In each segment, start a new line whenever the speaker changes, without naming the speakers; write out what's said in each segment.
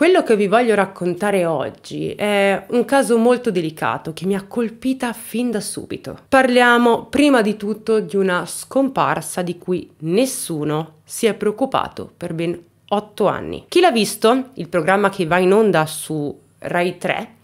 Quello che vi voglio raccontare oggi è un caso molto delicato che mi ha colpita fin da subito. Parliamo prima di tutto di una scomparsa di cui nessuno si è preoccupato per ben otto anni. Chi l'ha visto? Il programma che va in onda su Rai 3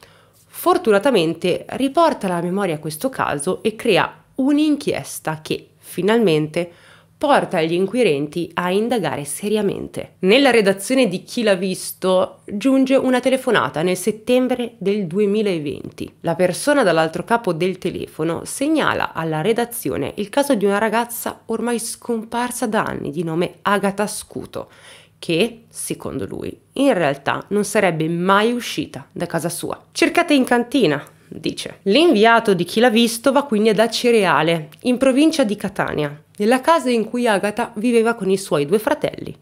fortunatamente riporta alla memoria questo caso e crea un'inchiesta che finalmente porta gli inquirenti a indagare seriamente. Nella redazione di Chi l'ha visto giunge una telefonata nel settembre del 2020. La persona dall'altro capo del telefono segnala alla redazione il caso di una ragazza ormai scomparsa da anni di nome Agatha Scuto che, secondo lui, in realtà non sarebbe mai uscita da casa sua. Cercate in cantina, dice. L'inviato di chi l'ha visto va quindi ad Acereale, in provincia di Catania, nella casa in cui Agatha viveva con i suoi due fratelli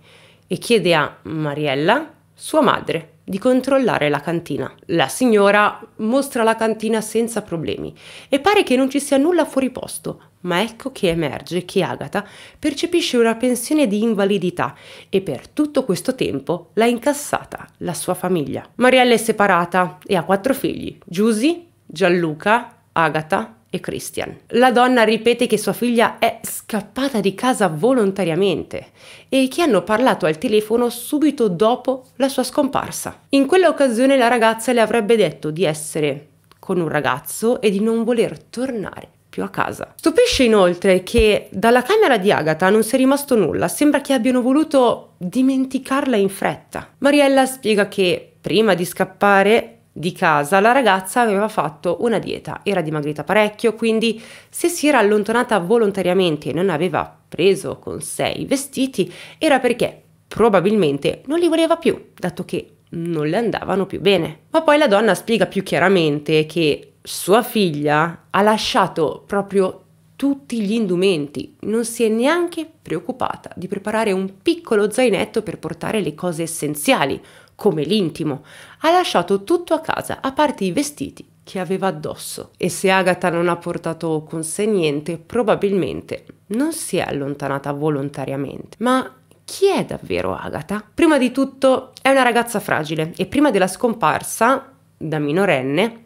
e chiede a Mariella, sua madre, di controllare la cantina. La signora mostra la cantina senza problemi e pare che non ci sia nulla fuori posto, ma ecco che emerge che Agatha percepisce una pensione di invalidità e per tutto questo tempo l'ha incassata la sua famiglia. Mariella è separata e ha quattro figli, Giusy, Gianluca, Agatha e Christian. La donna ripete che sua figlia è scappata di casa volontariamente e che hanno parlato al telefono subito dopo la sua scomparsa. In quell'occasione la ragazza le avrebbe detto di essere con un ragazzo e di non voler tornare più a casa. Stupisce inoltre che dalla camera di Agatha non sia rimasto nulla, sembra che abbiano voluto dimenticarla in fretta. Mariella spiega che prima di scappare di casa la ragazza aveva fatto una dieta, era dimagrita parecchio, quindi se si era allontanata volontariamente e non aveva preso con sé i vestiti era perché probabilmente non li voleva più, dato che non le andavano più bene. Ma poi la donna spiega più chiaramente che sua figlia ha lasciato proprio tutti gli indumenti, non si è neanche preoccupata di preparare un piccolo zainetto per portare le cose essenziali, come l'intimo ha lasciato tutto a casa, a parte i vestiti che aveva addosso. E se Agatha non ha portato con sé niente, probabilmente non si è allontanata volontariamente. Ma chi è davvero Agatha? Prima di tutto è una ragazza fragile e prima della scomparsa da minorenne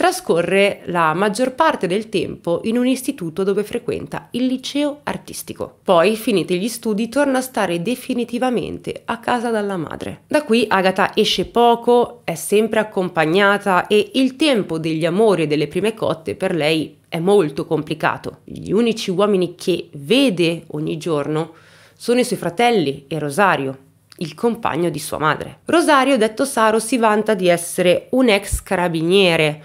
trascorre la maggior parte del tempo in un istituto dove frequenta il liceo artistico. Poi, finiti gli studi, torna a stare definitivamente a casa dalla madre. Da qui Agatha esce poco, è sempre accompagnata e il tempo degli amori e delle prime cotte per lei è molto complicato. Gli unici uomini che vede ogni giorno sono i suoi fratelli e Rosario, il compagno di sua madre. Rosario, detto Saro, si vanta di essere un ex carabiniere,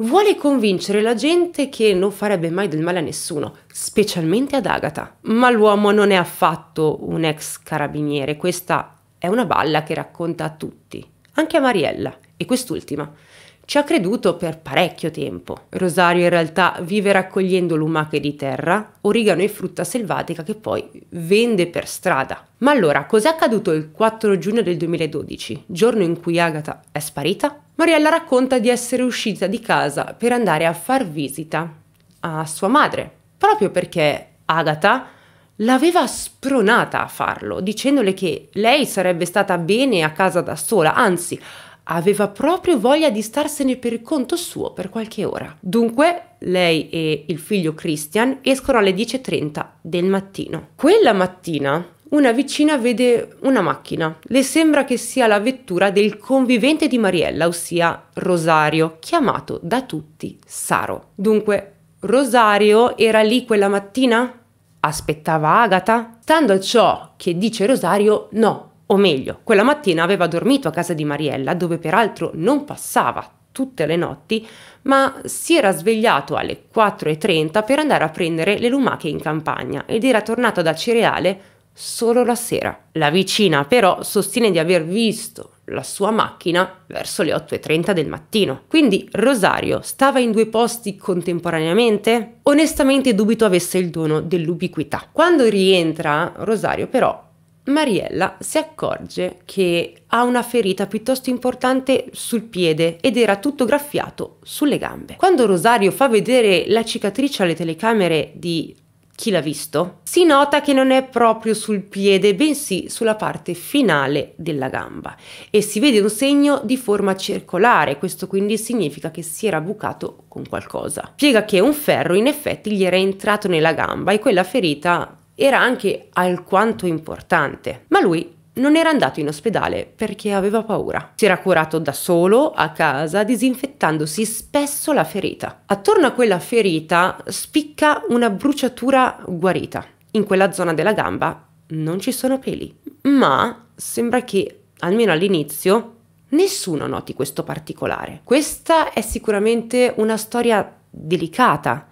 Vuole convincere la gente che non farebbe mai del male a nessuno, specialmente ad Agatha. Ma l'uomo non è affatto un ex carabiniere, questa è una balla che racconta a tutti, anche a Mariella e quest'ultima. Ci ha creduto per parecchio tempo. Rosario in realtà vive raccogliendo lumache di terra, origano e frutta selvatica che poi vende per strada. Ma allora, cos'è accaduto il 4 giugno del 2012, giorno in cui Agatha è sparita? Mariella racconta di essere uscita di casa per andare a far visita a sua madre, proprio perché Agatha l'aveva spronata a farlo, dicendole che lei sarebbe stata bene a casa da sola, anzi aveva proprio voglia di starsene per conto suo per qualche ora. Dunque, lei e il figlio Christian escono alle 10.30 del mattino. Quella mattina una vicina vede una macchina. Le sembra che sia la vettura del convivente di Mariella, ossia Rosario, chiamato da tutti Saro. Dunque, Rosario era lì quella mattina? Aspettava Agata? Stando a ciò che dice Rosario, no, o meglio, quella mattina aveva dormito a casa di Mariella, dove peraltro non passava tutte le notti, ma si era svegliato alle 4.30 per andare a prendere le lumache in campagna ed era tornato da cereale solo la sera. La vicina però sostiene di aver visto la sua macchina verso le 8.30 del mattino. Quindi Rosario stava in due posti contemporaneamente? Onestamente dubito avesse il dono dell'ubiquità. Quando rientra, Rosario però Mariella si accorge che ha una ferita piuttosto importante sul piede ed era tutto graffiato sulle gambe. Quando Rosario fa vedere la cicatrice alle telecamere di chi l'ha visto, si nota che non è proprio sul piede, bensì sulla parte finale della gamba e si vede un segno di forma circolare, questo quindi significa che si era bucato con qualcosa. Spiega che un ferro in effetti gli era entrato nella gamba e quella ferita era anche alquanto importante, ma lui non era andato in ospedale perché aveva paura. Si era curato da solo a casa disinfettandosi spesso la ferita. Attorno a quella ferita spicca una bruciatura guarita. In quella zona della gamba non ci sono peli, ma sembra che almeno all'inizio nessuno noti questo particolare. Questa è sicuramente una storia delicata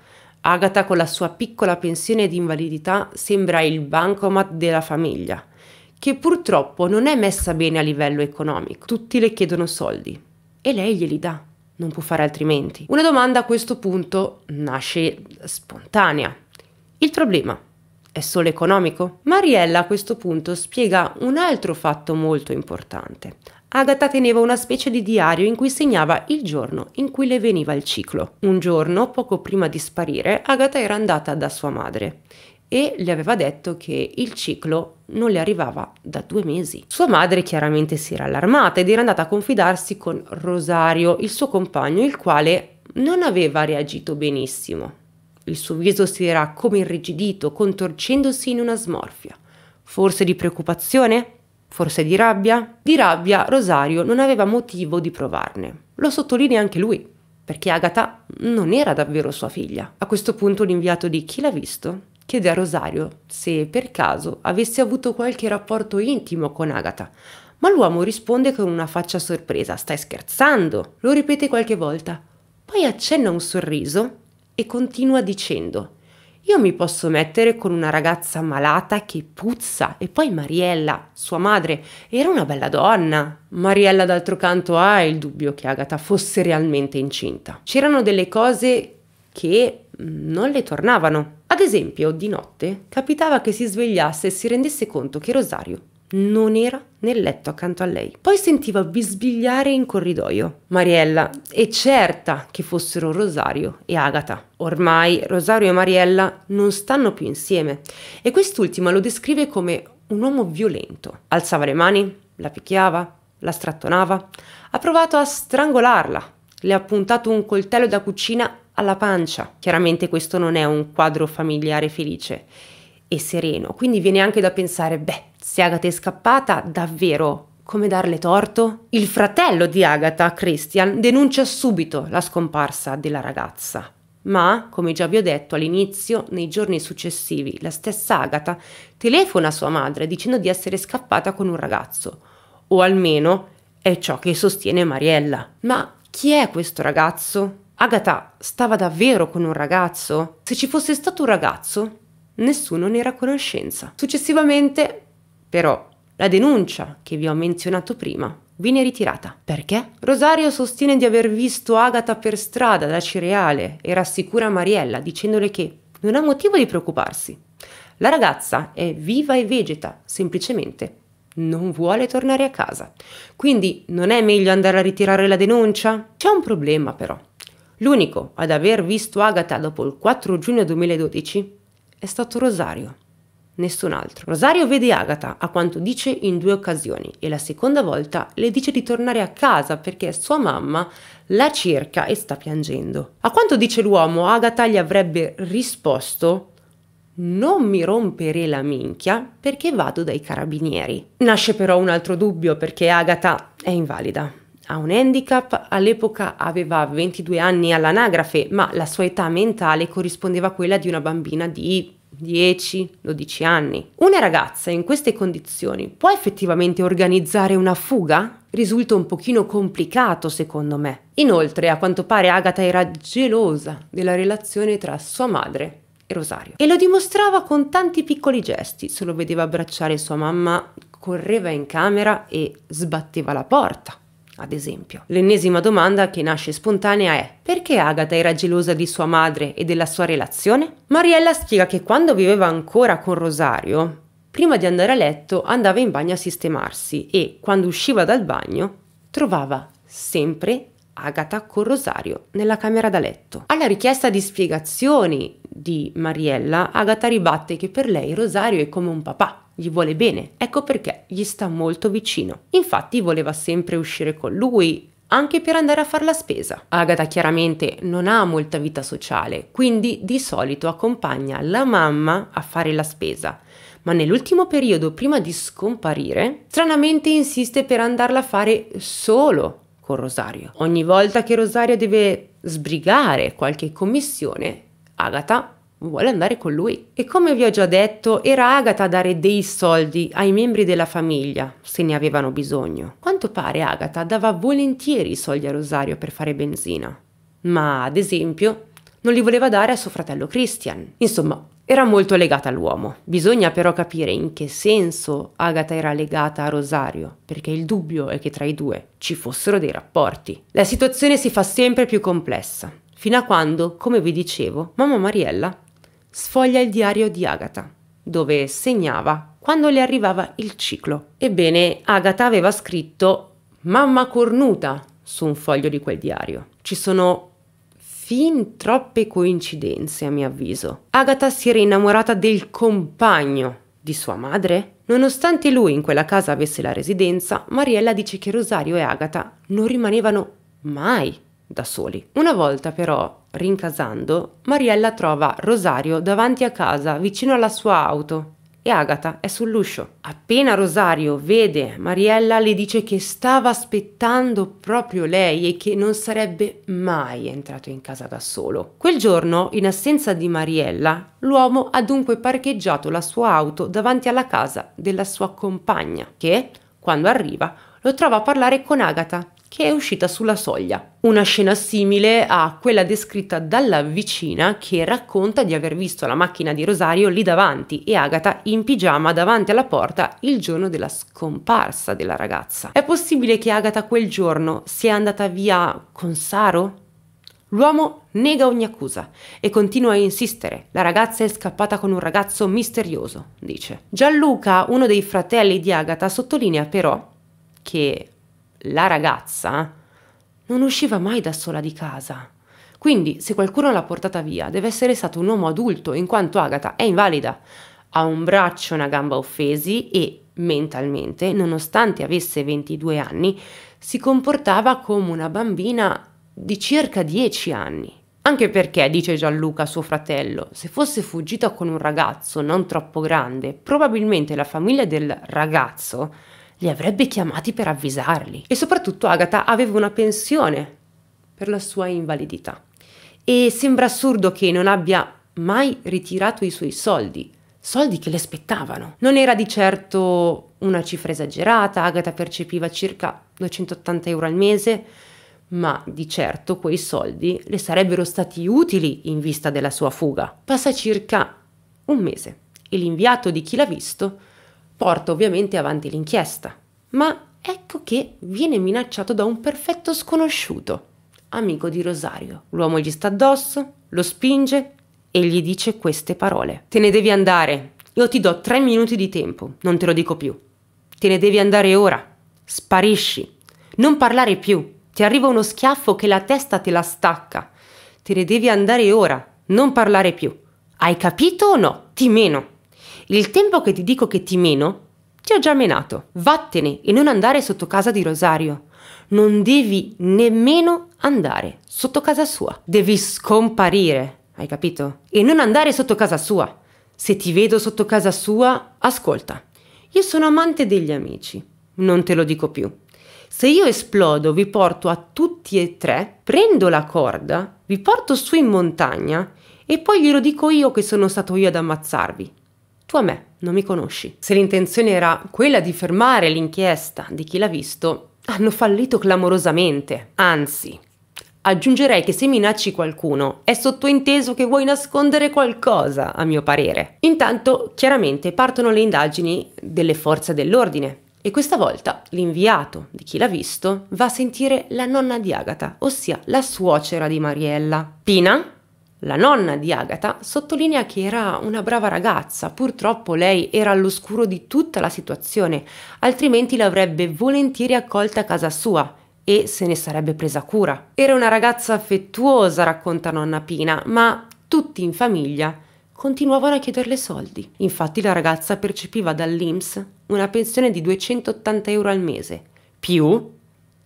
Agata con la sua piccola pensione di invalidità sembra il bancomat della famiglia, che purtroppo non è messa bene a livello economico. Tutti le chiedono soldi e lei glieli dà, non può fare altrimenti. Una domanda a questo punto nasce spontanea. Il problema è solo economico? Mariella a questo punto spiega un altro fatto molto importante. Agatha teneva una specie di diario in cui segnava il giorno in cui le veniva il ciclo. Un giorno, poco prima di sparire, Agatha era andata da sua madre e le aveva detto che il ciclo non le arrivava da due mesi. Sua madre chiaramente si era allarmata ed era andata a confidarsi con Rosario, il suo compagno, il quale non aveva reagito benissimo. Il suo viso si era come irrigidito, contorcendosi in una smorfia. Forse di preoccupazione? Forse di rabbia? Di rabbia Rosario non aveva motivo di provarne. Lo sottolinea anche lui, perché Agata non era davvero sua figlia. A questo punto l'inviato di Chi l'ha visto chiede a Rosario se per caso avesse avuto qualche rapporto intimo con Agata, ma l'uomo risponde con una faccia sorpresa, stai scherzando? Lo ripete qualche volta, poi accenna un sorriso e continua dicendo io mi posso mettere con una ragazza malata che puzza e poi Mariella, sua madre, era una bella donna. Mariella d'altro canto ha il dubbio che Agatha fosse realmente incinta. C'erano delle cose che mm, non le tornavano. Ad esempio, di notte capitava che si svegliasse e si rendesse conto che Rosario non era nel letto accanto a lei. Poi sentiva bisbigliare in corridoio. Mariella è certa che fossero Rosario e Agata. Ormai Rosario e Mariella non stanno più insieme e quest'ultima lo descrive come un uomo violento. Alzava le mani, la picchiava, la strattonava, ha provato a strangolarla, le ha puntato un coltello da cucina alla pancia. Chiaramente questo non è un quadro familiare felice e sereno, quindi viene anche da pensare, beh, se Agatha è scappata, davvero, come darle torto? Il fratello di Agatha, Christian, denuncia subito la scomparsa della ragazza. Ma, come già vi ho detto all'inizio, nei giorni successivi la stessa Agatha telefona a sua madre dicendo di essere scappata con un ragazzo, o almeno è ciò che sostiene Mariella. Ma chi è questo ragazzo? Agatha stava davvero con un ragazzo? Se ci fosse stato un ragazzo, nessuno ne era a conoscenza. Successivamente però la denuncia che vi ho menzionato prima viene ritirata. Perché? Rosario sostiene di aver visto Agata per strada da Cireale e rassicura Mariella dicendole che non ha motivo di preoccuparsi. La ragazza è viva e vegeta, semplicemente non vuole tornare a casa. Quindi non è meglio andare a ritirare la denuncia? C'è un problema però. L'unico ad aver visto Agata dopo il 4 giugno 2012 è stato Rosario nessun altro. Rosario vede Agatha a quanto dice in due occasioni, e la seconda volta le dice di tornare a casa perché sua mamma la cerca e sta piangendo. A quanto dice l'uomo, Agatha gli avrebbe risposto non mi rompere la minchia perché vado dai carabinieri. Nasce però un altro dubbio perché Agatha è invalida. Ha un handicap, all'epoca aveva 22 anni all'anagrafe, ma la sua età mentale corrispondeva a quella di una bambina di 10, 12 anni. Una ragazza in queste condizioni può effettivamente organizzare una fuga? Risulta un pochino complicato secondo me. Inoltre, a quanto pare Agata era gelosa della relazione tra sua madre e Rosario e lo dimostrava con tanti piccoli gesti, se lo vedeva abbracciare sua mamma, correva in camera e sbatteva la porta ad esempio. L'ennesima domanda che nasce spontanea è perché Agata era gelosa di sua madre e della sua relazione? Mariella spiega che quando viveva ancora con Rosario, prima di andare a letto andava in bagno a sistemarsi e, quando usciva dal bagno, trovava sempre Agata con Rosario nella camera da letto. Alla richiesta di spiegazioni di Mariella, Agata ribatte che per lei Rosario è come un papà gli vuole bene, ecco perché gli sta molto vicino. Infatti voleva sempre uscire con lui, anche per andare a fare la spesa. Agatha chiaramente non ha molta vita sociale, quindi di solito accompagna la mamma a fare la spesa. Ma nell'ultimo periodo, prima di scomparire, stranamente insiste per andarla a fare solo con Rosario. Ogni volta che Rosario deve sbrigare qualche commissione, Agatha vuole andare con lui. E come vi ho già detto, era Agata a dare dei soldi ai membri della famiglia, se ne avevano bisogno. Quanto pare Agata dava volentieri i soldi a Rosario per fare benzina, ma ad esempio non li voleva dare a suo fratello Christian. Insomma, era molto legata all'uomo. Bisogna però capire in che senso Agata era legata a Rosario, perché il dubbio è che tra i due ci fossero dei rapporti. La situazione si fa sempre più complessa. Fino a quando, come vi dicevo, mamma Mariella sfoglia il diario di Agatha, dove segnava quando le arrivava il ciclo. Ebbene, Agatha aveva scritto Mamma cornuta su un foglio di quel diario. Ci sono fin troppe coincidenze, a mio avviso. Agatha si era innamorata del compagno di sua madre? Nonostante lui in quella casa avesse la residenza, Mariella dice che Rosario e Agatha non rimanevano mai da soli. Una volta però rincasando, Mariella trova Rosario davanti a casa, vicino alla sua auto, e Agata è sull'uscio. Appena Rosario vede Mariella, le dice che stava aspettando proprio lei e che non sarebbe mai entrato in casa da solo. Quel giorno, in assenza di Mariella, l'uomo ha dunque parcheggiato la sua auto davanti alla casa della sua compagna, che, quando arriva, lo trova a parlare con Agata che è uscita sulla soglia. Una scena simile a quella descritta dalla vicina che racconta di aver visto la macchina di Rosario lì davanti e Agatha in pigiama davanti alla porta il giorno della scomparsa della ragazza. È possibile che Agatha quel giorno sia andata via con Saro? L'uomo nega ogni accusa e continua a insistere. La ragazza è scappata con un ragazzo misterioso, dice. Gianluca, uno dei fratelli di Agatha, sottolinea però che la ragazza non usciva mai da sola di casa. Quindi, se qualcuno l'ha portata via, deve essere stato un uomo adulto, in quanto Agatha è invalida. Ha un braccio e una gamba offesi e, mentalmente, nonostante avesse 22 anni, si comportava come una bambina di circa 10 anni. Anche perché, dice Gianluca, suo fratello, se fosse fuggita con un ragazzo non troppo grande, probabilmente la famiglia del ragazzo li avrebbe chiamati per avvisarli. E soprattutto Agatha aveva una pensione per la sua invalidità. E sembra assurdo che non abbia mai ritirato i suoi soldi, soldi che le aspettavano. Non era di certo una cifra esagerata, Agatha percepiva circa 280 euro al mese, ma di certo quei soldi le sarebbero stati utili in vista della sua fuga. Passa circa un mese e l'inviato di chi l'ha visto porta ovviamente avanti l'inchiesta. Ma ecco che viene minacciato da un perfetto sconosciuto, amico di Rosario. L'uomo gli sta addosso, lo spinge e gli dice queste parole. Te ne devi andare, io ti do tre minuti di tempo, non te lo dico più. Te ne devi andare ora, sparisci, non parlare più, ti arriva uno schiaffo che la testa te la stacca. Te ne devi andare ora, non parlare più. Hai capito o no? Ti meno. Il tempo che ti dico che ti meno, ti ho già menato. Vattene e non andare sotto casa di Rosario. Non devi nemmeno andare sotto casa sua. Devi scomparire, hai capito? E non andare sotto casa sua. Se ti vedo sotto casa sua, ascolta. Io sono amante degli amici, non te lo dico più. Se io esplodo, vi porto a tutti e tre, prendo la corda, vi porto su in montagna e poi glielo dico io che sono stato io ad ammazzarvi tu a me non mi conosci. Se l'intenzione era quella di fermare l'inchiesta di chi l'ha visto, hanno fallito clamorosamente. Anzi, aggiungerei che se minacci qualcuno è sottointeso che vuoi nascondere qualcosa, a mio parere. Intanto, chiaramente, partono le indagini delle forze dell'ordine. E questa volta l'inviato di chi l'ha visto va a sentire la nonna di Agata, ossia la suocera di Mariella. Pina, la nonna di Agatha sottolinea che era una brava ragazza, purtroppo lei era all'oscuro di tutta la situazione, altrimenti l'avrebbe volentieri accolta a casa sua e se ne sarebbe presa cura. Era una ragazza affettuosa, racconta nonna Pina, ma tutti in famiglia continuavano a chiederle soldi. Infatti la ragazza percepiva dall'INPS una pensione di 280 euro al mese, più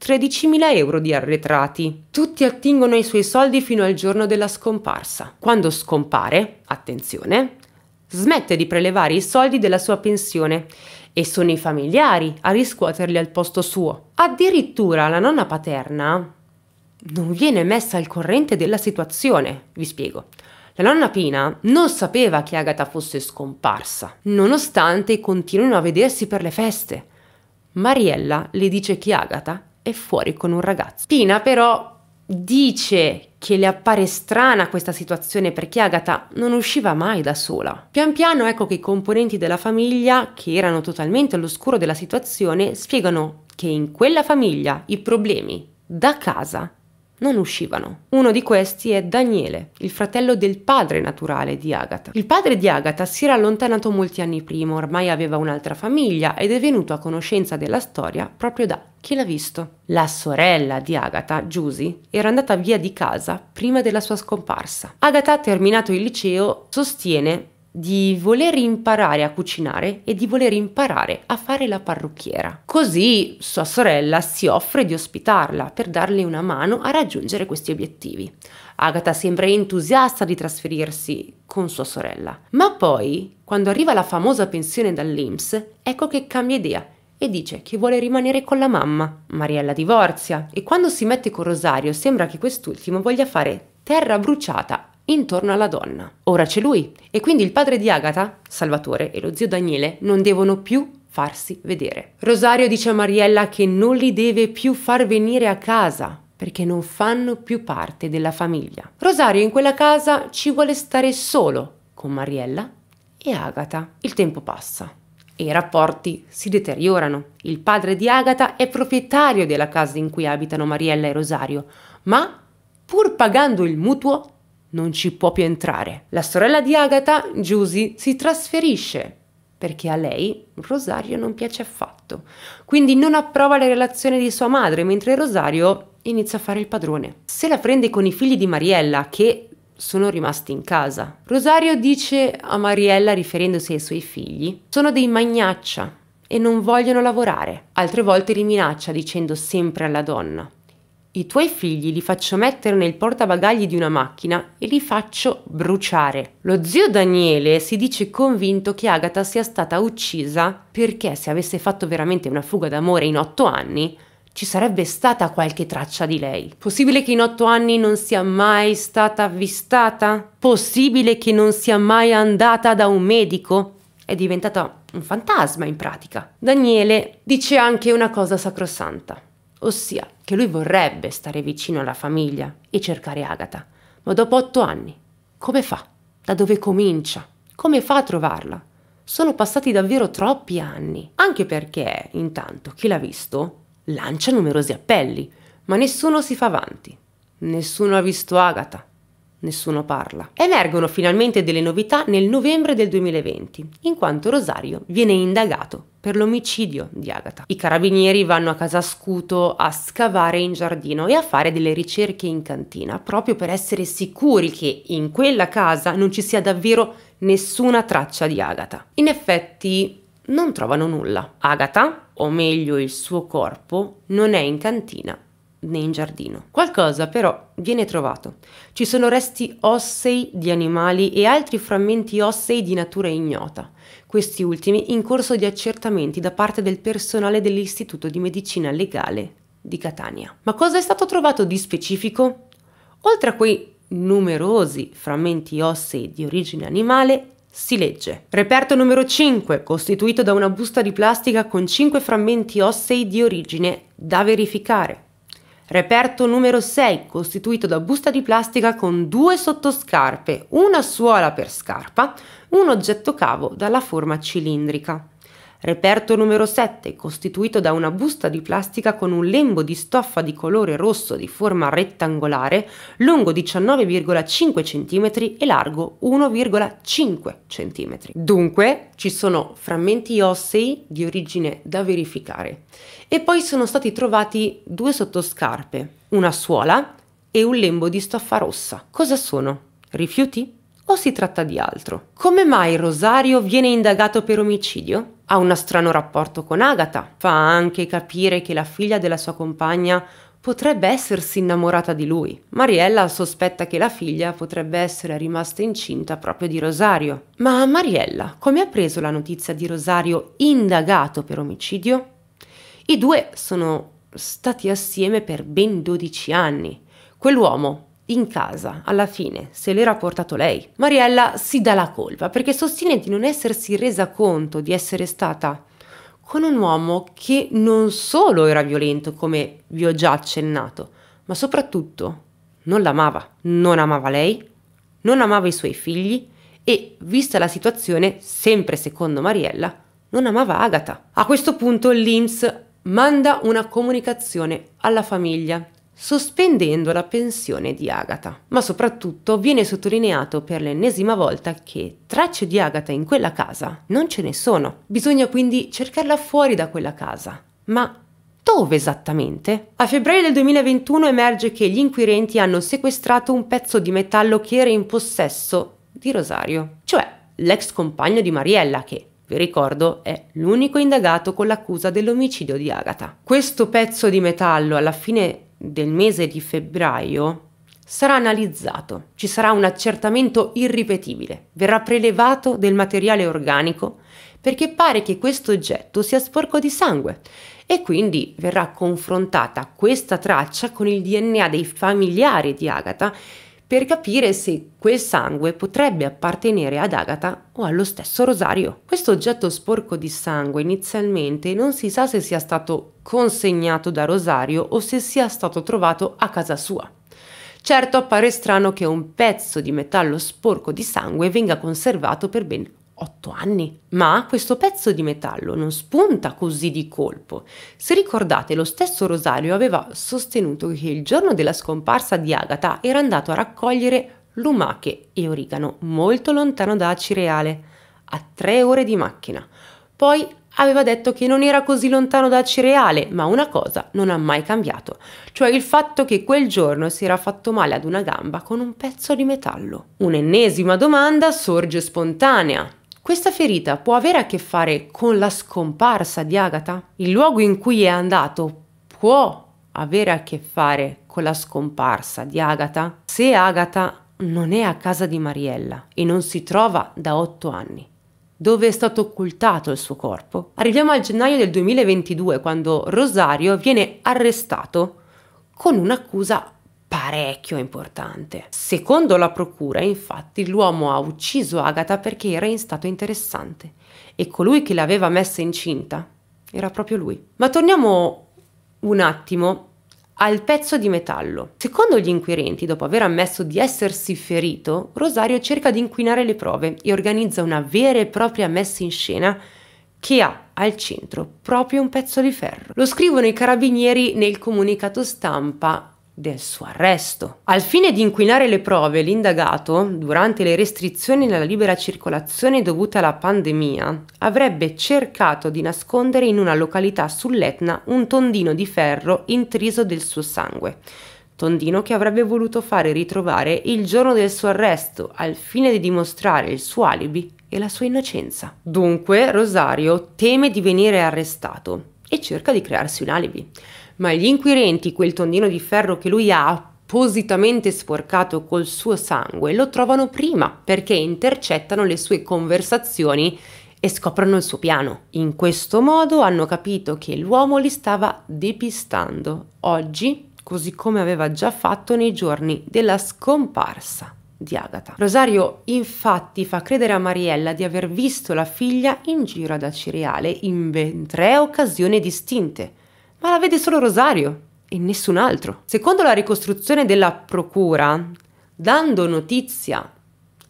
13.000 euro di arretrati. Tutti attingono i suoi soldi fino al giorno della scomparsa. Quando scompare, attenzione, smette di prelevare i soldi della sua pensione e sono i familiari a riscuoterli al posto suo. Addirittura la nonna paterna non viene messa al corrente della situazione, vi spiego. La nonna Pina non sapeva che Agata fosse scomparsa, nonostante continuino a vedersi per le feste. Mariella le dice che Agata è fuori con un ragazzo. Tina però dice che le appare strana questa situazione perché Agatha non usciva mai da sola. Pian piano ecco che i componenti della famiglia, che erano totalmente all'oscuro della situazione, spiegano che in quella famiglia i problemi da casa non uscivano. Uno di questi è Daniele, il fratello del padre naturale di Agatha. Il padre di Agatha si era allontanato molti anni prima, ormai aveva un'altra famiglia ed è venuto a conoscenza della storia proprio da chi l'ha visto? La sorella di Agatha, Giusy, era andata via di casa prima della sua scomparsa. Agatha, terminato il liceo, sostiene di voler imparare a cucinare e di voler imparare a fare la parrucchiera. Così sua sorella si offre di ospitarla per darle una mano a raggiungere questi obiettivi. Agatha sembra entusiasta di trasferirsi con sua sorella, ma poi, quando arriva la famosa pensione dall'Inps, ecco che cambia idea e dice che vuole rimanere con la mamma. Mariella divorzia e quando si mette con Rosario sembra che quest'ultimo voglia fare terra bruciata intorno alla donna. Ora c'è lui e quindi il padre di Agata, Salvatore, e lo zio Daniele non devono più farsi vedere. Rosario dice a Mariella che non li deve più far venire a casa perché non fanno più parte della famiglia. Rosario in quella casa ci vuole stare solo con Mariella e Agata. Il tempo passa e i rapporti si deteriorano. Il padre di Agata è proprietario della casa in cui abitano Mariella e Rosario, ma pur pagando il mutuo non ci può più entrare. La sorella di Agatha, Giusy, si trasferisce perché a lei Rosario non piace affatto, quindi non approva le relazioni di sua madre, mentre Rosario inizia a fare il padrone. Se la prende con i figli di Mariella, che sono rimasti in casa. Rosario dice a Mariella, riferendosi ai suoi figli, sono dei magnaccia e non vogliono lavorare. Altre volte li minaccia dicendo sempre alla donna, i tuoi figli li faccio mettere nel portabagagli di una macchina e li faccio bruciare. Lo zio Daniele si dice convinto che Agatha sia stata uccisa perché se avesse fatto veramente una fuga d'amore in otto anni, ci sarebbe stata qualche traccia di lei. Possibile che in otto anni non sia mai stata avvistata? Possibile che non sia mai andata da un medico? È diventata un fantasma in pratica. Daniele dice anche una cosa sacrosanta, ossia che lui vorrebbe stare vicino alla famiglia e cercare Agata, ma dopo otto anni, come fa? Da dove comincia? Come fa a trovarla? Sono passati davvero troppi anni, anche perché, intanto, chi l'ha visto lancia numerosi appelli, ma nessuno si fa avanti, nessuno ha visto Agata, nessuno parla. Emergono finalmente delle novità nel novembre del 2020, in quanto Rosario viene indagato per l'omicidio di Agatha. I carabinieri vanno a casa Scuto a scavare in giardino e a fare delle ricerche in cantina, proprio per essere sicuri che in quella casa non ci sia davvero nessuna traccia di Agatha. In effetti non trovano nulla. Agatha, o meglio il suo corpo, non è in cantina né in giardino. Qualcosa però viene trovato. Ci sono resti ossei di animali e altri frammenti ossei di natura ignota, questi ultimi in corso di accertamenti da parte del personale dell'Istituto di Medicina Legale di Catania. Ma cosa è stato trovato di specifico? Oltre a quei numerosi frammenti ossei di origine animale, si legge. Reperto numero 5, costituito da una busta di plastica con 5 frammenti ossei di origine da verificare. Reperto numero 6, costituito da busta di plastica con due sottoscarpe, una suola per scarpa, un oggetto cavo dalla forma cilindrica. Reperto numero 7, costituito da una busta di plastica con un lembo di stoffa di colore rosso di forma rettangolare, lungo 19,5 cm e largo 1,5 cm. Dunque ci sono frammenti ossei di origine da verificare. E poi sono stati trovati due sottoscarpe, una suola e un lembo di stoffa rossa. Cosa sono? Rifiuti? O si tratta di altro? Come mai Rosario viene indagato per omicidio? Ha uno strano rapporto con Agatha, fa anche capire che la figlia della sua compagna potrebbe essersi innamorata di lui. Mariella sospetta che la figlia potrebbe essere rimasta incinta proprio di Rosario. Ma Mariella come ha preso la notizia di Rosario indagato per omicidio? I due sono stati assieme per ben 12 anni. Quell'uomo in casa, alla fine, se l'era portato lei. Mariella si dà la colpa perché sostiene di non essersi resa conto di essere stata con un uomo che non solo era violento, come vi ho già accennato, ma soprattutto non l'amava. Non amava lei, non amava i suoi figli e, vista la situazione, sempre secondo Mariella, non amava Agatha. A questo punto l'Inps manda una comunicazione alla famiglia sospendendo la pensione di Agatha. Ma soprattutto viene sottolineato per l'ennesima volta che tracce di Agatha in quella casa non ce ne sono. Bisogna quindi cercarla fuori da quella casa. Ma dove esattamente? A febbraio del 2021 emerge che gli inquirenti hanno sequestrato un pezzo di metallo che era in possesso di Rosario, cioè l'ex compagno di Mariella che vi ricordo, è l'unico indagato con l'accusa dell'omicidio di Agatha. Questo pezzo di metallo alla fine del mese di febbraio sarà analizzato, ci sarà un accertamento irripetibile, verrà prelevato del materiale organico perché pare che questo oggetto sia sporco di sangue e quindi verrà confrontata questa traccia con il DNA dei familiari di Agatha per capire se quel sangue potrebbe appartenere ad Agatha o allo stesso Rosario. Questo oggetto sporco di sangue inizialmente non si sa se sia stato consegnato da Rosario o se sia stato trovato a casa sua. Certo appare strano che un pezzo di metallo sporco di sangue venga conservato per ben otto anni. Ma questo pezzo di metallo non spunta così di colpo. Se ricordate, lo stesso Rosario aveva sostenuto che il giorno della scomparsa di Agatha era andato a raccogliere lumache e origano molto lontano da Acireale, a tre ore di macchina. Poi aveva detto che non era così lontano da Cireale, ma una cosa non ha mai cambiato, cioè il fatto che quel giorno si era fatto male ad una gamba con un pezzo di metallo. Un'ennesima domanda sorge spontanea. Questa ferita può avere a che fare con la scomparsa di Agatha? Il luogo in cui è andato può avere a che fare con la scomparsa di Agatha? Se Agatha non è a casa di Mariella e non si trova da otto anni, dove è stato occultato il suo corpo? Arriviamo al gennaio del 2022 quando Rosario viene arrestato con un'accusa parecchio importante. Secondo la procura, infatti, l'uomo ha ucciso Agatha perché era in stato interessante e colui che l'aveva messa incinta era proprio lui. Ma torniamo un attimo al pezzo di metallo. Secondo gli inquirenti, dopo aver ammesso di essersi ferito, Rosario cerca di inquinare le prove e organizza una vera e propria messa in scena che ha al centro proprio un pezzo di ferro. Lo scrivono i carabinieri nel comunicato stampa del suo arresto. Al fine di inquinare le prove, l'indagato, durante le restrizioni alla libera circolazione dovute alla pandemia, avrebbe cercato di nascondere in una località sull'Etna un tondino di ferro intriso del suo sangue. Tondino che avrebbe voluto fare ritrovare il giorno del suo arresto al fine di dimostrare il suo alibi e la sua innocenza. Dunque Rosario teme di venire arrestato e cerca di crearsi un alibi ma gli inquirenti quel tondino di ferro che lui ha appositamente sporcato col suo sangue lo trovano prima perché intercettano le sue conversazioni e scoprono il suo piano. In questo modo hanno capito che l'uomo li stava depistando oggi, così come aveva già fatto nei giorni della scomparsa di Agatha. Rosario infatti fa credere a Mariella di aver visto la figlia in giro ad Acireale in ben tre occasioni distinte ma la vede solo Rosario e nessun altro. Secondo la ricostruzione della procura, dando notizia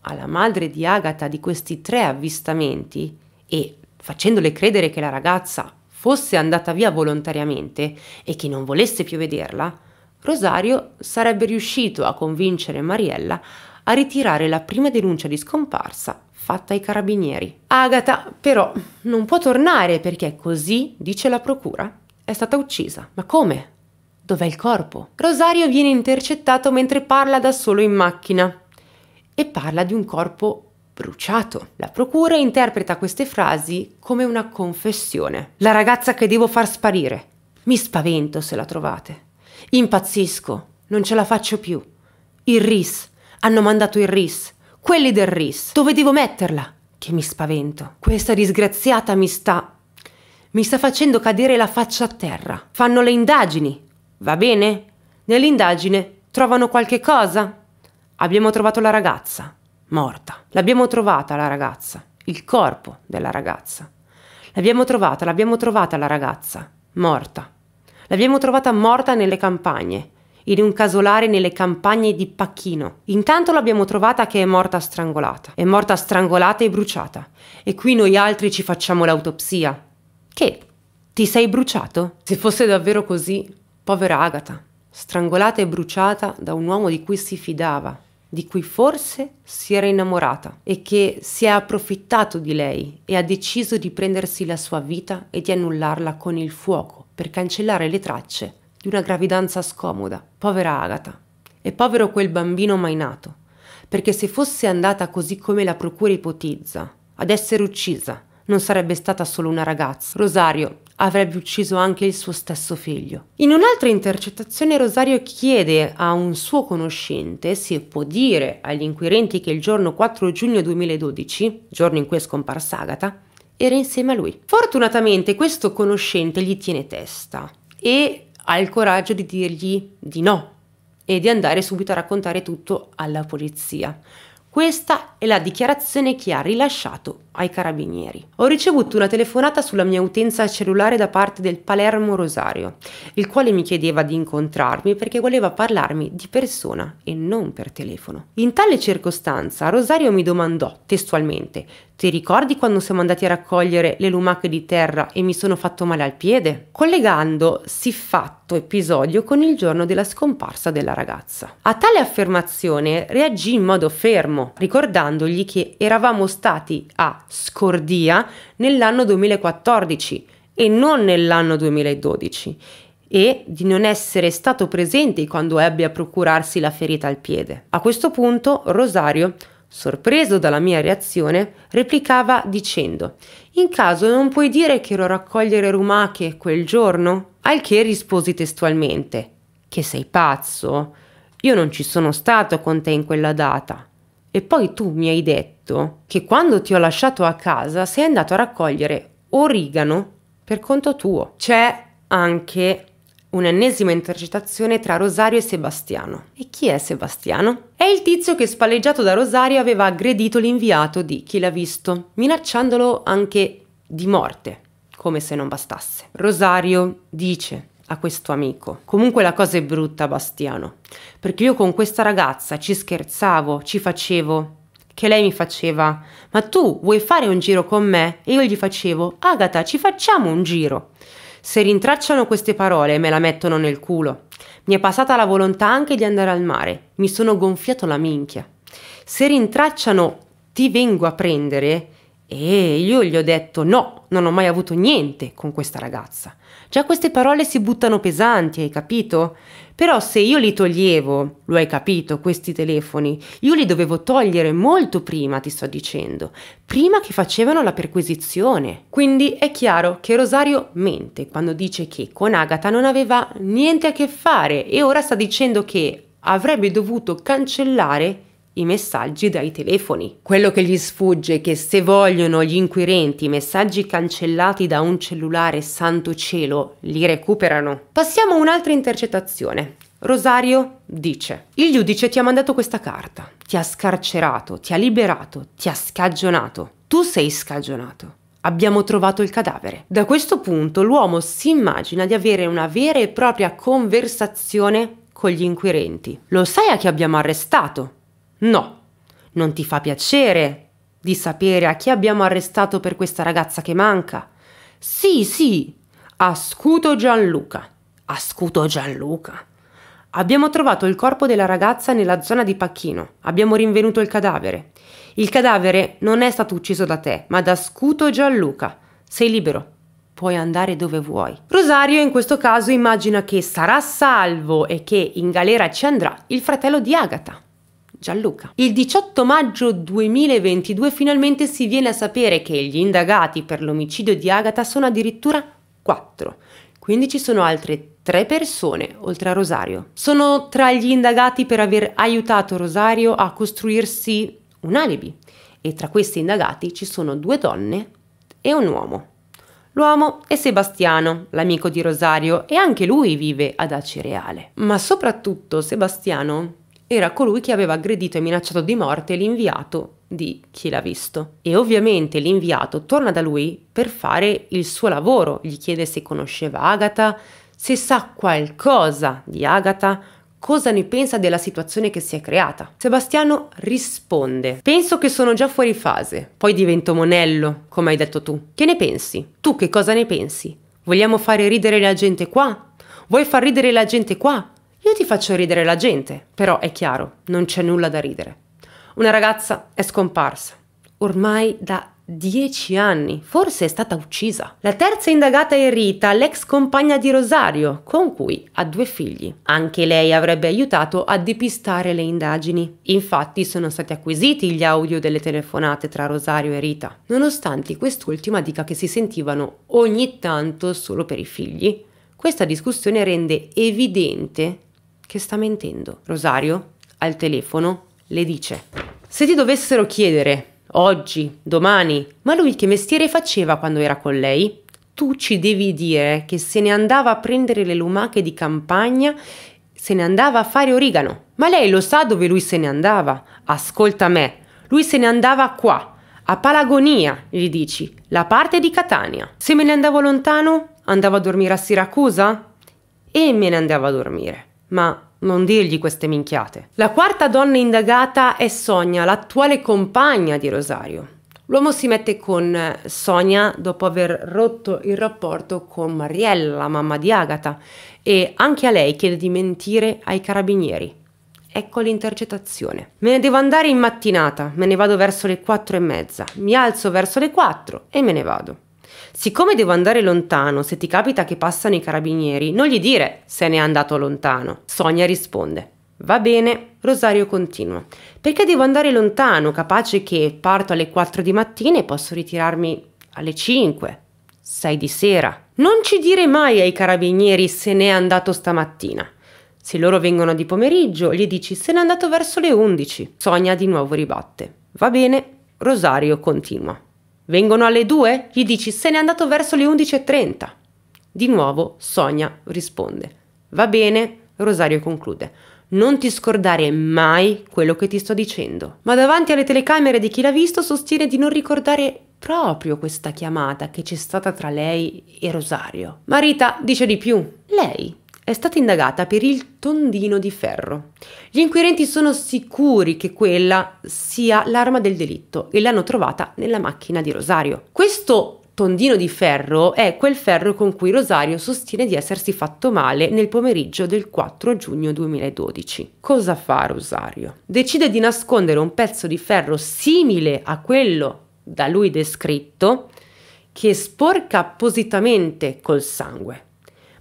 alla madre di Agatha di questi tre avvistamenti e facendole credere che la ragazza fosse andata via volontariamente e che non volesse più vederla, Rosario sarebbe riuscito a convincere Mariella a ritirare la prima denuncia di scomparsa fatta ai carabinieri. Agatha però non può tornare perché così dice la procura è stata uccisa. Ma come? Dov'è il corpo? Rosario viene intercettato mentre parla da solo in macchina e parla di un corpo bruciato. La procura interpreta queste frasi come una confessione. La ragazza che devo far sparire. Mi spavento se la trovate. Impazzisco, non ce la faccio più. Il RIS, hanno mandato il RIS, quelli del RIS. Dove devo metterla? Che mi spavento. Questa disgraziata mi sta mi sta facendo cadere la faccia a terra. Fanno le indagini. Va bene? Nell'indagine trovano qualche cosa. Abbiamo trovato la ragazza, morta. L'abbiamo trovata la ragazza, il corpo della ragazza. L'abbiamo trovata, l'abbiamo trovata la ragazza, morta. L'abbiamo trovata morta nelle campagne, in un casolare nelle campagne di Pacchino. Intanto l'abbiamo trovata che è morta strangolata. È morta strangolata e bruciata. E qui noi altri ci facciamo l'autopsia. Che ti sei bruciato? Se fosse davvero così, povera Agata, strangolata e bruciata da un uomo di cui si fidava, di cui forse si era innamorata e che si è approfittato di lei e ha deciso di prendersi la sua vita e di annullarla con il fuoco per cancellare le tracce di una gravidanza scomoda. Povera Agata. E povero quel bambino mai nato, perché se fosse andata così come la procura ipotizza, ad essere uccisa, non sarebbe stata solo una ragazza. Rosario avrebbe ucciso anche il suo stesso figlio. In un'altra intercettazione Rosario chiede a un suo conoscente se può dire agli inquirenti che il giorno 4 giugno 2012, giorno in cui è scomparsa Agata, era insieme a lui. Fortunatamente questo conoscente gli tiene testa e ha il coraggio di dirgli di no e di andare subito a raccontare tutto alla polizia. Questa è la dichiarazione che ha rilasciato ai carabinieri. Ho ricevuto una telefonata sulla mia utenza cellulare da parte del Palermo Rosario, il quale mi chiedeva di incontrarmi perché voleva parlarmi di persona e non per telefono. In tale circostanza Rosario mi domandò testualmente ti ricordi quando siamo andati a raccogliere le lumache di terra e mi sono fatto male al piede? Collegando siffatto episodio con il giorno della scomparsa della ragazza. A tale affermazione reagì in modo fermo, ricordandogli che eravamo stati a scordia nell'anno 2014 e non nell'anno 2012 e di non essere stato presente quando ebbe a procurarsi la ferita al piede. A questo punto Rosario, sorpreso dalla mia reazione, replicava dicendo «In caso non puoi dire che ero a raccogliere rumache quel giorno?» Al che risposi testualmente «Che sei pazzo? Io non ci sono stato con te in quella data». E poi tu mi hai detto che quando ti ho lasciato a casa sei andato a raccogliere origano per conto tuo. C'è anche un'ennesima intercettazione tra Rosario e Sebastiano. E chi è Sebastiano? È il tizio che spalleggiato da Rosario aveva aggredito l'inviato di chi l'ha visto, minacciandolo anche di morte, come se non bastasse. Rosario dice a questo amico. Comunque la cosa è brutta, Bastiano, perché io con questa ragazza ci scherzavo, ci facevo, che lei mi faceva, ma tu vuoi fare un giro con me? E io gli facevo, Agata, ci facciamo un giro. Se rintracciano queste parole me la mettono nel culo. Mi è passata la volontà anche di andare al mare, mi sono gonfiato la minchia. Se rintracciano ti vengo a prendere, e io gli ho detto no, non ho mai avuto niente con questa ragazza. Già queste parole si buttano pesanti, hai capito? Però se io li toglievo, lo hai capito, questi telefoni, io li dovevo togliere molto prima, ti sto dicendo, prima che facevano la perquisizione. Quindi è chiaro che Rosario mente quando dice che con Agatha non aveva niente a che fare e ora sta dicendo che avrebbe dovuto cancellare i messaggi dai telefoni. Quello che gli sfugge è che se vogliono gli inquirenti i messaggi cancellati da un cellulare santo cielo, li recuperano. Passiamo a un'altra intercettazione. Rosario dice, il giudice ti ha mandato questa carta, ti ha scarcerato, ti ha liberato, ti ha scagionato. Tu sei scagionato. Abbiamo trovato il cadavere. Da questo punto l'uomo si immagina di avere una vera e propria conversazione con gli inquirenti. Lo sai a chi abbiamo arrestato? No, non ti fa piacere di sapere a chi abbiamo arrestato per questa ragazza che manca? Sì, sì, Ascuto Gianluca. Ascuto Gianluca. Abbiamo trovato il corpo della ragazza nella zona di Pacchino. Abbiamo rinvenuto il cadavere. Il cadavere non è stato ucciso da te, ma da Scuto Gianluca. Sei libero. Puoi andare dove vuoi. Rosario in questo caso immagina che sarà salvo e che in galera ci andrà il fratello di Agata. Gianluca. Il 18 maggio 2022 finalmente si viene a sapere che gli indagati per l'omicidio di Agata sono addirittura quattro. quindi ci sono altre tre persone oltre a Rosario. Sono tra gli indagati per aver aiutato Rosario a costruirsi un alibi e tra questi indagati ci sono due donne e un uomo. L'uomo è Sebastiano, l'amico di Rosario, e anche lui vive ad Acireale. Ma soprattutto Sebastiano era colui che aveva aggredito e minacciato di morte l'inviato di chi l'ha visto. E ovviamente l'inviato torna da lui per fare il suo lavoro, gli chiede se conosceva Agatha, se sa qualcosa di Agatha, cosa ne pensa della situazione che si è creata. Sebastiano risponde: Penso che sono già fuori fase, poi divento monello, come hai detto tu. Che ne pensi? Tu che cosa ne pensi? Vogliamo fare ridere la gente qua? Vuoi far ridere la gente qua? Io ti faccio ridere la gente, però è chiaro, non c'è nulla da ridere. Una ragazza è scomparsa, ormai da dieci anni, forse è stata uccisa. La terza indagata è Rita, l'ex compagna di Rosario, con cui ha due figli. Anche lei avrebbe aiutato a depistare le indagini. Infatti sono stati acquisiti gli audio delle telefonate tra Rosario e Rita, nonostante quest'ultima dica che si sentivano ogni tanto solo per i figli. Questa discussione rende evidente che sta mentendo. Rosario, al telefono, le dice: Se ti dovessero chiedere oggi, domani, ma lui che mestiere faceva quando era con lei? Tu ci devi dire che se ne andava a prendere le lumache di campagna, se ne andava a fare origano. Ma lei lo sa dove lui se ne andava. Ascolta me, lui se ne andava qua, a Palagonia, gli dici, la parte di Catania. Se me ne andavo lontano, andavo a dormire a Siracusa? E me ne andavo a dormire ma non dirgli queste minchiate. La quarta donna indagata è Sonia, l'attuale compagna di Rosario. L'uomo si mette con eh, Sonia dopo aver rotto il rapporto con Mariella, la mamma di Agata, e anche a lei chiede di mentire ai carabinieri. Ecco l'intercettazione. Me ne devo andare in mattinata, me ne vado verso le quattro e mezza, mi alzo verso le quattro e me ne vado. Siccome devo andare lontano, se ti capita che passano i carabinieri, non gli dire se ne è andato lontano. Sonia risponde. Va bene, Rosario continua. Perché devo andare lontano, capace che parto alle 4 di mattina e posso ritirarmi alle 5, 6 di sera. Non ci dire mai ai carabinieri se ne è andato stamattina. Se loro vengono di pomeriggio, gli dici se n'è andato verso le 11. Sonia di nuovo ribatte. Va bene, Rosario continua. Vengono alle 2? Gli dici se n'è andato verso le 11.30. Di nuovo Sonia risponde. Va bene, Rosario conclude. Non ti scordare mai quello che ti sto dicendo. Ma davanti alle telecamere di chi l'ha visto sostiene di non ricordare proprio questa chiamata che c'è stata tra lei e Rosario. Marita dice di più. Lei è stata indagata per il tondino di ferro. Gli inquirenti sono sicuri che quella sia l'arma del delitto e l'hanno trovata nella macchina di Rosario. Questo tondino di ferro è quel ferro con cui Rosario sostiene di essersi fatto male nel pomeriggio del 4 giugno 2012. Cosa fa Rosario? Decide di nascondere un pezzo di ferro simile a quello da lui descritto che sporca appositamente col sangue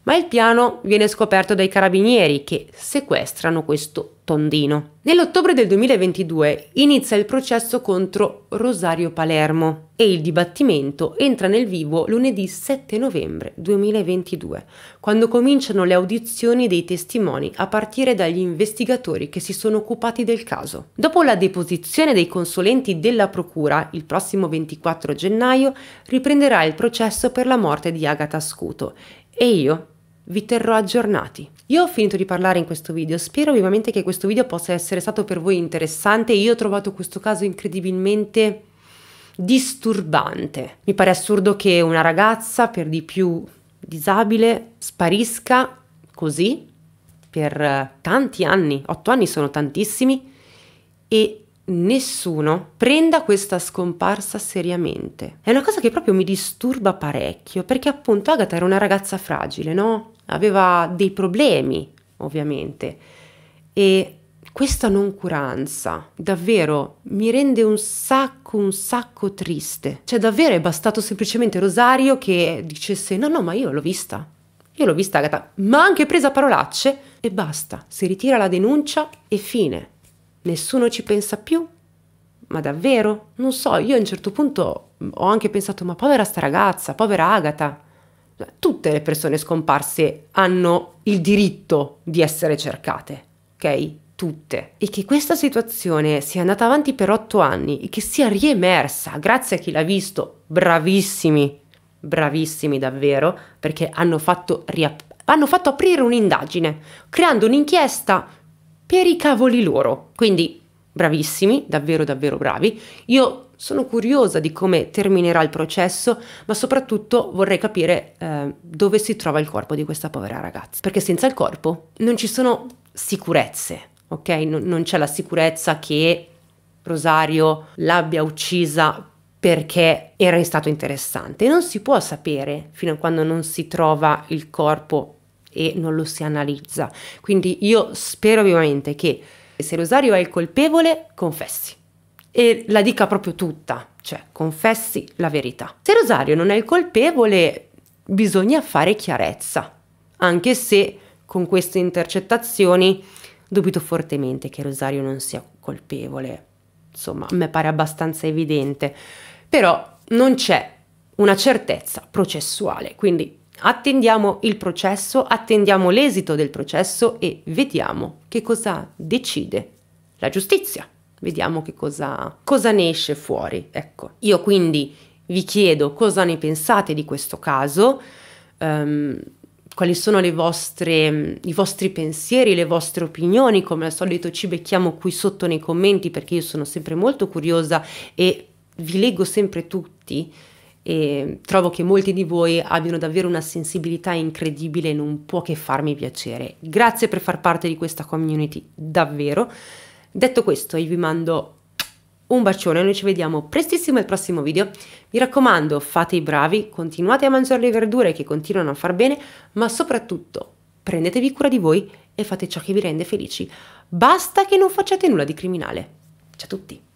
ma il piano viene scoperto dai carabinieri che sequestrano questo tondino. Nell'ottobre del 2022 inizia il processo contro Rosario Palermo e il dibattimento entra nel vivo lunedì 7 novembre 2022, quando cominciano le audizioni dei testimoni a partire dagli investigatori che si sono occupati del caso. Dopo la deposizione dei consulenti della procura, il prossimo 24 gennaio, riprenderà il processo per la morte di Agata Scuto e io vi terrò aggiornati. Io ho finito di parlare in questo video, spero vivamente che questo video possa essere stato per voi interessante, io ho trovato questo caso incredibilmente disturbante. Mi pare assurdo che una ragazza, per di più disabile, sparisca così per eh, tanti anni, otto anni sono tantissimi, e nessuno prenda questa scomparsa seriamente. È una cosa che proprio mi disturba parecchio, perché appunto Agatha era una ragazza fragile, no? aveva dei problemi, ovviamente. E questa noncuranza davvero mi rende un sacco, un sacco triste. Cioè davvero è bastato semplicemente Rosario che dicesse no, no, ma io l'ho vista. Io l'ho vista Agata, ma anche presa parolacce e basta. Si ritira la denuncia e fine. Nessuno ci pensa più. Ma davvero? Non so, io a un certo punto ho anche pensato ma povera sta ragazza, povera Agata Tutte le persone scomparse hanno il diritto di essere cercate, ok? Tutte. E che questa situazione sia andata avanti per otto anni e che sia riemersa grazie a chi l'ha visto, bravissimi, bravissimi davvero, perché hanno fatto, hanno fatto aprire un'indagine, creando un'inchiesta per i cavoli loro. Quindi, bravissimi, davvero davvero bravi. Io sono curiosa di come terminerà il processo, ma soprattutto vorrei capire eh, dove si trova il corpo di questa povera ragazza, perché senza il corpo non ci sono sicurezze, ok? non, non c'è la sicurezza che Rosario l'abbia uccisa perché era in stato interessante. Non si può sapere fino a quando non si trova il corpo e non lo si analizza. Quindi io spero vivamente che se Rosario è il colpevole, confessi e la dica proprio tutta, cioè confessi la verità. Se Rosario non è il colpevole, bisogna fare chiarezza, anche se con queste intercettazioni dubito fortemente che Rosario non sia colpevole. Insomma, a me pare abbastanza evidente, però non c'è una certezza processuale, quindi attendiamo il processo, attendiamo l'esito del processo e vediamo che cosa decide la giustizia. Vediamo che cosa, cosa ne esce fuori. Ecco, io quindi vi chiedo cosa ne pensate di questo caso, um, quali sono vostre, i vostri pensieri, le vostre opinioni, come al solito ci becchiamo qui sotto nei commenti perché io sono sempre molto curiosa e vi leggo sempre tutti e trovo che molti di voi abbiano davvero una sensibilità incredibile e non può che farmi piacere. Grazie per far parte di questa community, davvero. Detto questo, io vi mando un bacione, noi ci vediamo prestissimo al prossimo video. Mi raccomando, fate i bravi, continuate a mangiare le verdure che continuano a far bene, ma soprattutto prendetevi cura di voi e fate ciò che vi rende felici. Basta che non facciate nulla di criminale. Ciao a tutti!